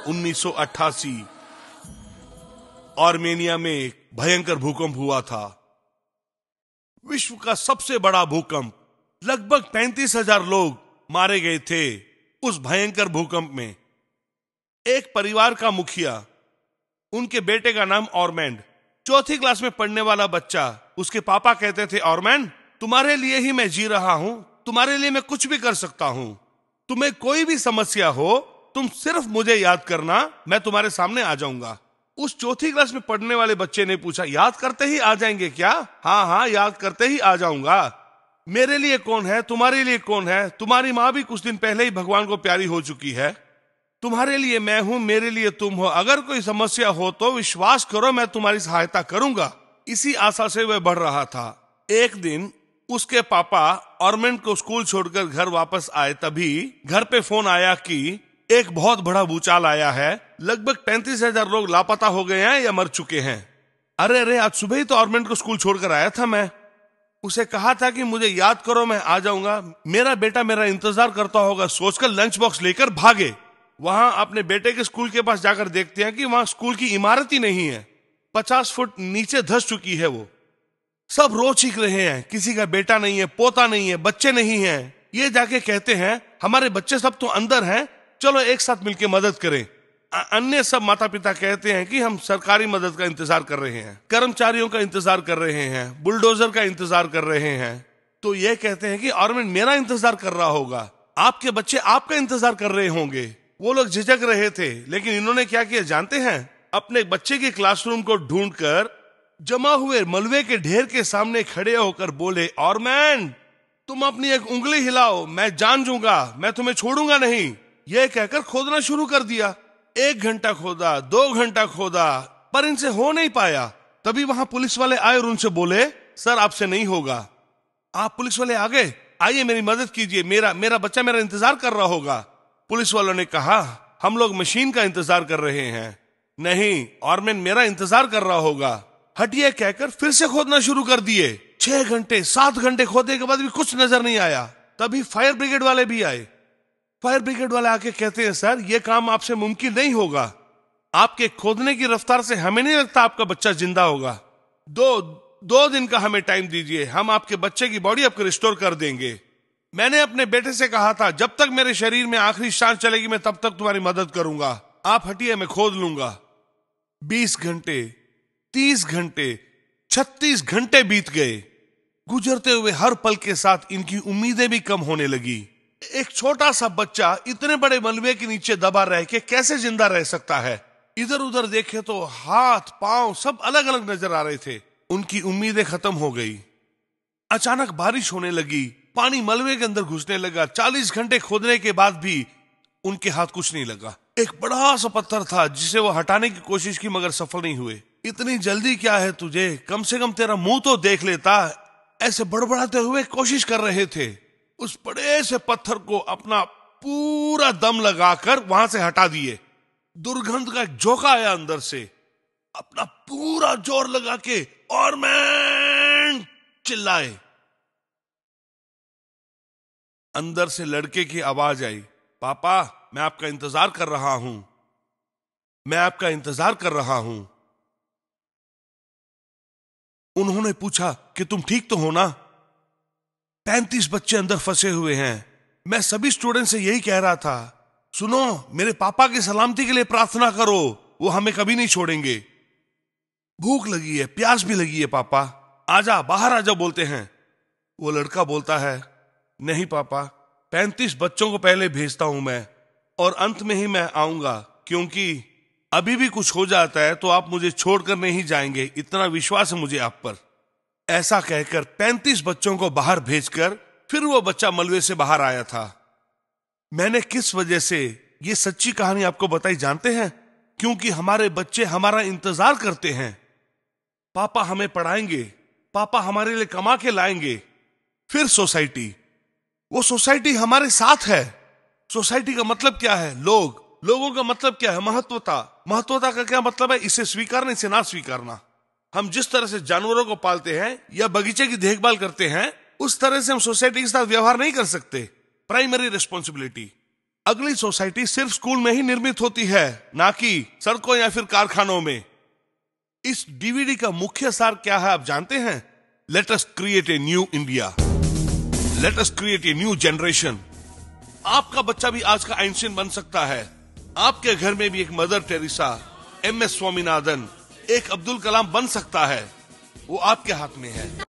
1988 Armenia में भयंकर भूकंप हुआ था विश्व का सबसे बड़ा भूकंप लगभग पैंतीस हजार लोग मारे गए थे उस भयंकर भूकंप में एक परिवार का मुखिया उनके बेटे का नाम ऑरमैंड चौथी क्लास में पढ़ने वाला बच्चा उसके पापा कहते थे ऑरमैंड तुम्हारे लिए ही मैं जी रहा हूं तुम्हारे लिए मैं कुछ भी कर सकता हूं तुम्हें कोई भी समस्या हो तुम सिर्फ मुझे याद करना मैं तुम्हारे सामने आ जाऊंगा उस चौथी क्लास में पढ़ने वाले बच्चे ने पूछा याद करते ही आ जाएंगे क्या हाँ हाँ याद करते ही आ जाऊंगा मेरे लिए कौन है तुम्हारे लिए कौन है तुम्हारी माँ भी कुछ दिन पहले ही भगवान को प्यारी हो चुकी है तुम्हारे लिए मैं हूं मेरे लिए तुम हो अगर कोई समस्या हो तो विश्वास करो मैं तुम्हारी सहायता करूंगा इसी आशा से वह बढ़ रहा था एक दिन उसके पापा ऑर्मेंट को स्कूल छोड़कर घर वापस आए तभी घर पे फोन आया कि एक बहुत बड़ा भूचाल आया है लगभग पैंतीस हजार लोग लापता हो गए हैं या मर चुके हैं अरे अरे आज सुबह ही तो ऑर्मेंट को स्कूल छोड़कर आया था मैं उसे कहा था कि मुझे याद करो मैं आ जाऊंगा मेरा बेटा मेरा इंतजार करता होगा सोचकर लंच बॉक्स लेकर भागे वहां अपने बेटे के स्कूल के पास जाकर देखते हैं कि वहां स्कूल की इमारत ही नहीं है पचास फुट नीचे धस चुकी है वो सब रो चीख रहे हैं किसी का बेटा नहीं है पोता नहीं है बच्चे नहीं है ये जाके कहते हैं हमारे बच्चे सब तो अंदर हैं चलो एक साथ मिलकर मदद करें अन्य सब माता पिता कहते हैं कि हम सरकारी मदद का इंतजार कर रहे हैं कर्मचारियों का इंतजार कर रहे हैं बुलडोजर का इंतजार कर रहे हैं तो ये कहते हैं कि गवर्नमेंट मेरा इंतजार कर रहा होगा आपके बच्चे आपका इंतजार कर रहे होंगे वो लोग झिझक रहे थे लेकिन इन्होंने क्या किया जानते हैं अपने बच्चे के क्लासरूम को ढूंढकर जमा हुए मलबे के ढेर के सामने खड़े होकर बोले और मैन तुम अपनी एक उंगली हिलाओ मैं जान जूंगा मैं तुम्हें छोड़ूंगा नहीं यह कहकर खोदना शुरू कर दिया एक घंटा खोदा दो घंटा खोदा पर इनसे हो नहीं पाया तभी वहां पुलिस वाले आए और उनसे बोले सर आपसे नहीं होगा आप पुलिस वाले आ गए आइए मेरी मदद कीजिए मेरा मेरा बच्चा मेरा इंतजार कर रहा होगा पुलिस वालों ने कहा हम लोग मशीन का इंतजार कर रहे हैं नहीं और मैं मेरा इंतजार कर रहा होगा हटिया कहकर फिर से खोदना शुरू कर दिए छह घंटे सात घंटे खोदने के बाद भी कुछ नजर नहीं आया तभी फायर ब्रिगेड वाले भी आए फायर ब्रिगेड वाले आके कहते हैं सर ये काम आपसे मुमकिन नहीं होगा आपके खोदने की रफ्तार से हमें नहीं लगता आपका बच्चा जिंदा होगा दो दो दिन का हमें टाइम दीजिए हम आपके बच्चे की बॉडी आपको रिस्टोर कर देंगे मैंने अपने बेटे से कहा था जब तक मेरे शरीर में आखिरी सांस चलेगी मैं तब तक तुम्हारी मदद करूंगा आप हटिए मैं खोद लूंगा बीस घंटे तीस घंटे छत्तीस घंटे बीत गए गुजरते हुए हर पल के साथ इनकी उम्मीदें भी कम होने लगी एक छोटा सा बच्चा इतने बड़े मलबे के नीचे दबा रह के कैसे जिंदा रह सकता है इधर उधर देखे तो हाथ पांव सब अलग अलग नजर आ रहे थे उनकी उम्मीदें खत्म हो गई अचानक बारिश होने लगी पानी मलबे के अंदर घुसने लगा चालीस घंटे खोदने के बाद भी उनके हाथ कुछ नहीं लगा एक बड़ा सा पत्थर था जिसे वो हटाने की कोशिश की मगर सफल नहीं हुए इतनी जल्दी क्या है तुझे कम से कम तेरा मुंह तो देख लेता ऐसे बड़बड़ाते हुए कोशिश कर रहे थे उस बड़े से पत्थर को अपना पूरा दम लगाकर वहां से हटा दिए दुर्गंध का एक झोंका आया अंदर से अपना पूरा जोर लगा के और मैं चिल्लाए अंदर से लड़के की आवाज आई पापा मैं आपका इंतजार कर रहा हूं मैं आपका इंतजार कर रहा हूं उन्होंने पूछा कि तुम ठीक तो हो ना पैंतीस बच्चे अंदर फंसे हुए हैं मैं सभी स्टूडेंट से यही कह रहा था सुनो मेरे पापा की सलामती के लिए प्रार्थना करो वो हमें कभी नहीं छोड़ेंगे भूख लगी है प्यास भी लगी है पापा आजा बाहर आजा बोलते हैं वो लड़का बोलता है नहीं पापा पैंतीस बच्चों को पहले भेजता हूं मैं और अंत में ही मैं आऊंगा क्योंकि अभी भी कुछ हो जाता है तो आप मुझे छोड़कर नहीं जाएंगे इतना विश्वास है मुझे आप पर ऐसा कहकर पैंतीस बच्चों को बाहर भेजकर फिर वो बच्चा मलबे से बाहर आया था मैंने किस वजह से ये सच्ची कहानी आपको बताई जानते हैं क्योंकि हमारे बच्चे हमारा इंतजार करते हैं पापा हमें पढ़ाएंगे पापा हमारे लिए कमा के लाएंगे फिर सोसाइटी वो सोसाइटी हमारे साथ है सोसाइटी का मतलब क्या है लोग लोगों का मतलब क्या है महत्वता महत्वता का क्या मतलब है इसे स्वीकारना इसे ना स्वीकारना हम जिस तरह से जानवरों को पालते हैं या बगीचे की देखभाल करते हैं उस तरह से हम सोसाइटी के साथ व्यवहार नहीं कर सकते प्राइमरी रिस्पॉन्सिबिलिटी अगली सोसाइटी सिर्फ स्कूल में ही निर्मित होती है ना कि सड़कों या फिर कारखानों में इस डीवीडी का मुख्य सार क्या है आप जानते हैं let us create a new India let us create a new generation आपका बच्चा भी आज का आइंस्टीन बन सकता है आपके घर में भी एक mother Teresa M S Swaminathan एक अब्दुल कलाम बन सकता है वो आपके हाथ में है